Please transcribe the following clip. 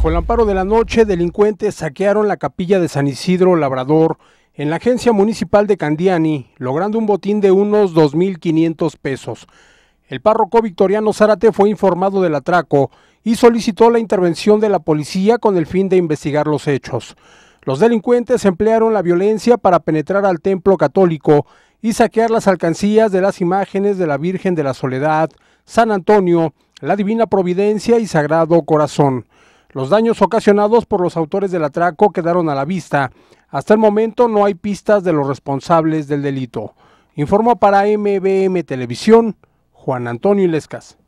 Bajo el amparo de la noche, delincuentes saquearon la capilla de San Isidro Labrador en la agencia municipal de Candiani, logrando un botín de unos 2.500 pesos. El párroco Victoriano Zárate fue informado del atraco y solicitó la intervención de la policía con el fin de investigar los hechos. Los delincuentes emplearon la violencia para penetrar al templo católico y saquear las alcancías de las imágenes de la Virgen de la Soledad, San Antonio, la Divina Providencia y Sagrado Corazón. Los daños ocasionados por los autores del atraco quedaron a la vista. Hasta el momento no hay pistas de los responsables del delito. Informa para MBM Televisión Juan Antonio Ilescas.